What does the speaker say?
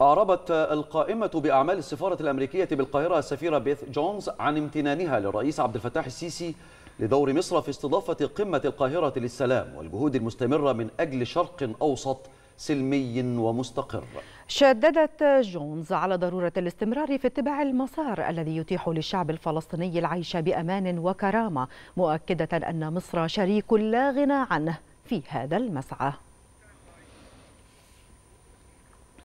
أعربت القائمة بأعمال السفارة الأمريكية بالقاهرة السفيرة بيث جونز عن امتنانها للرئيس عبد الفتاح السيسي لدور مصر في استضافة قمة القاهرة للسلام والجهود المستمرة من أجل شرق أوسط سلمي ومستقر شددت جونز على ضرورة الاستمرار في اتباع المسار الذي يتيح للشعب الفلسطيني العيش بأمان وكرامة مؤكدة أن مصر شريك لا غنى عنه في هذا المسعى